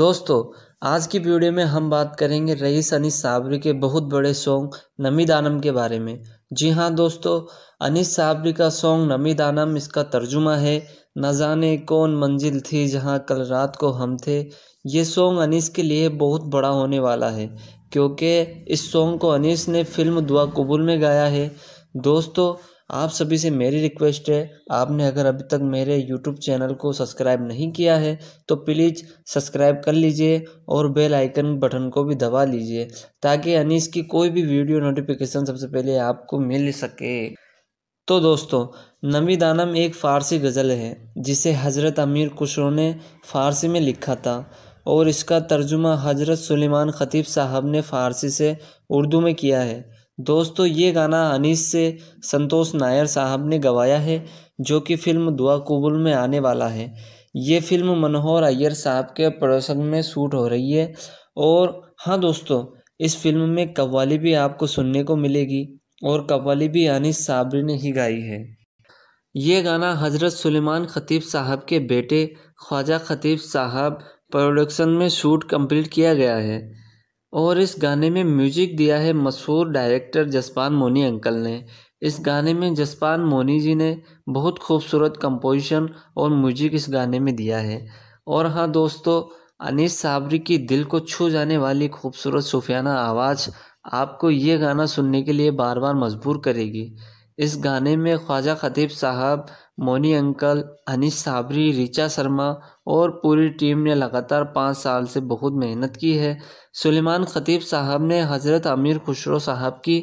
दोस्तों आज की वीडियो में हम बात करेंगे रईस अनिस साबरी के बहुत बड़े सॉन्ग नमी दानम के बारे में जी हाँ दोस्तों अनिस साबरी का सॉन्ग नमी दानम इसका तर्जुमा है न जाने कौन मंजिल थी जहाँ कल रात को हम थे ये सॉन्ग अनिस के लिए बहुत बड़ा होने वाला है क्योंकि इस सॉन्ग को अनिस ने फिल्म दुआ कबूल में गाया है दोस्तों आप सभी से मेरी रिक्वेस्ट है आपने अगर अभी तक मेरे यूट्यूब चैनल को सब्सक्राइब नहीं किया है तो प्लीज़ सब्सक्राइब कर लीजिए और बेल आइकन बटन को भी दबा लीजिए ताकि अनीस की कोई भी वीडियो नोटिफिकेशन सबसे पहले आपको मिल सके तो दोस्तों दानम एक फ़ारसी गज़ल है जिसे हज़रत अमीर कुशरो ने फ़ारसी में लिखा था और इसका तर्जुमा हज़रत सलीमान ख़तीब साहब ने फ़ारसी से उर्दू में किया है दोस्तों ये गाना अनीस से संतोष नायर साहब ने गवाया है जो कि फ़िल्म दुआ कबुल में आने वाला है ये फ़िल्म मनोहर अय्यर साहब के प्रोडक्शन में शूट हो रही है और हाँ दोस्तों इस फिल्म में कव्वाली भी आपको सुनने को मिलेगी और कव्वाली भी अनिस साबरी ने ही गाई है ये गाना हज़रत सुलेमान ख़तीब साहब के बेटे ख्वाजा ख़तीब साहब प्रोडक्शन में शूट कंप्लीट किया गया है और इस गाने में म्यूजिक दिया है मशहूर डायरेक्टर जसपान मोनी अंकल ने इस गाने में जसपान मोनी जी ने बहुत खूबसूरत कंपोजिशन और म्यूजिक इस गाने में दिया है और हाँ दोस्तों अनिस साबरी की दिल को छू जाने वाली खूबसूरत सूफियाना आवाज़ आपको ये गाना सुनने के लिए बार बार मजबूर करेगी इस गाने में ख्वाजा खतीब साहब मोनी अंकल अनिश साबरी रिचा शर्मा और पूरी टीम ने लगातार पाँच साल से बहुत मेहनत की है सुलेमान खतीब साहब ने हज़रत अमीर खुशरो साहब की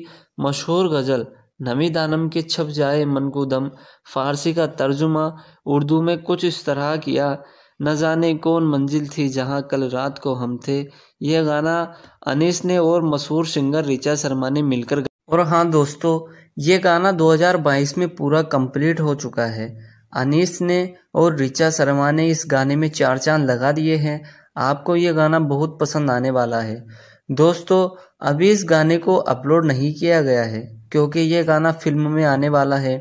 मशहूर गज़ल नमी दानम के छप जाए मन को दम फारसी का तर्जुमा उर्दू में कुछ इस तरह किया न जाने कौन मंजिल थी जहां कल रात को हम थे यह गाना अनिस ने और मशहूर सिंगर रिचा शर्मा ने मिलकर और हाँ दोस्तों ये गाना 2022 में पूरा कंप्लीट हो चुका है अनीस ने और रिचा शर्मा ने इस गाने में चार चांद लगा दिए हैं आपको ये गाना बहुत पसंद आने वाला है दोस्तों अभी इस गाने को अपलोड नहीं किया गया है क्योंकि ये गाना फिल्म में आने वाला है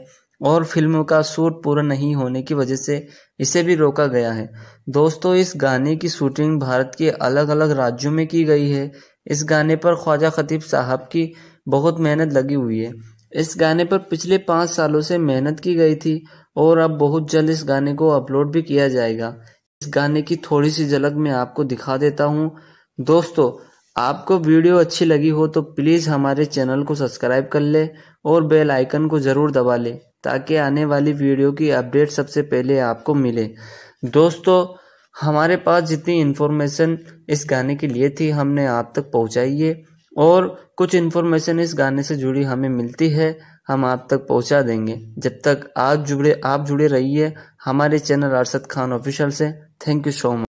और फिल्म का शूट पूरा नहीं होने की वजह से इसे भी रोका गया है दोस्तों इस गाने की शूटिंग भारत के अलग अलग राज्यों में की गई है इस गाने पर ख्वाजा खतीब साहब की बहुत मेहनत लगी हुई है इस गाने पर पिछले पाँच सालों से मेहनत की गई थी और अब बहुत जल्द इस गाने को अपलोड भी किया जाएगा इस गाने की थोड़ी सी झलक मैं आपको दिखा देता हूँ दोस्तों आपको वीडियो अच्छी लगी हो तो प्लीज़ हमारे चैनल को सब्सक्राइब कर ले और बेल आइकन को ज़रूर दबा ले ताकि आने वाली वीडियो की अपडेट सबसे पहले आपको मिले दोस्तों हमारे पास जितनी इन्फॉर्मेशन इस गाने के लिए थी हमने आप तक पहुँचाई है और कुछ इन्फॉर्मेशन इस गाने से जुड़ी हमें मिलती है हम आप तक पहुंचा देंगे जब तक आप जुड़े आप जुड़े रहिए हमारे चैनल अरशद खान ऑफिशियल से थैंक यू सो मच